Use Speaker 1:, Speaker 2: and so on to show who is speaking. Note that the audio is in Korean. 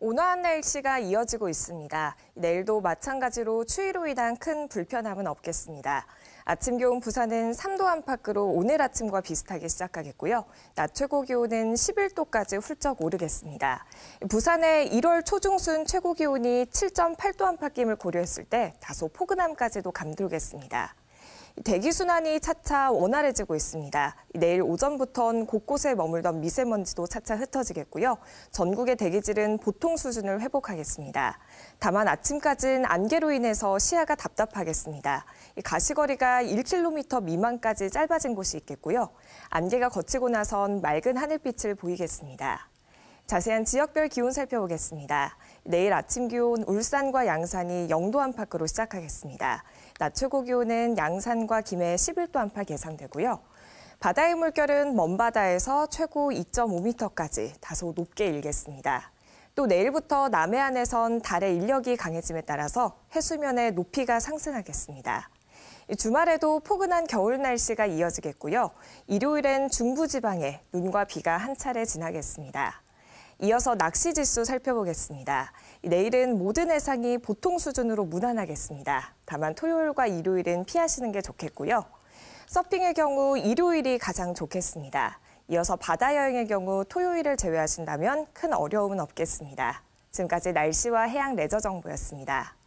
Speaker 1: 온화한 날씨가 이어지고 있습니다. 내일도 마찬가지로 추위로 인한 큰 불편함은 없겠습니다. 아침 기온 부산은 3도 안팎으로 오늘 아침과 비슷하게 시작하겠고요. 낮 최고 기온은 11도까지 훌쩍 오르겠습니다. 부산의 1월 초중순 최고 기온이 7.8도 안팎임을 고려했을 때 다소 포근함까지도 감돌겠습니다. 대기순환이 차차 원활해지고 있습니다. 내일 오전부턴 곳곳에 머물던 미세먼지도 차차 흩어지겠고요. 전국의 대기질은 보통 수준을 회복하겠습니다. 다만 아침까지는 안개로 인해서 시야가 답답하겠습니다. 가시거리가 1km 미만까지 짧아진 곳이 있겠고요. 안개가 걷히고 나선 맑은 하늘빛을 보이겠습니다. 자세한 지역별 기온 살펴보겠습니다. 내일 아침 기온 울산과 양산이 0도 안팎으로 시작하겠습니다. 낮 최고 기온은 양산과 김해 11도 안팎 예상되고요. 바다의 물결은 먼바다에서 최고 2.5m까지 다소 높게 일겠습니다. 또 내일부터 남해안에선 달의 인력이 강해짐에 따라서 해수면의 높이가 상승하겠습니다. 주말에도 포근한 겨울 날씨가 이어지겠고요. 일요일엔 중부지방에 눈과 비가 한 차례 지나겠습니다. 이어서 낚시 지수 살펴보겠습니다. 내일은 모든 해상이 보통 수준으로 무난하겠습니다. 다만 토요일과 일요일은 피하시는 게 좋겠고요. 서핑의 경우 일요일이 가장 좋겠습니다. 이어서 바다 여행의 경우 토요일을 제외하신다면 큰 어려움은 없겠습니다. 지금까지 날씨와 해양 레저 정보였습니다.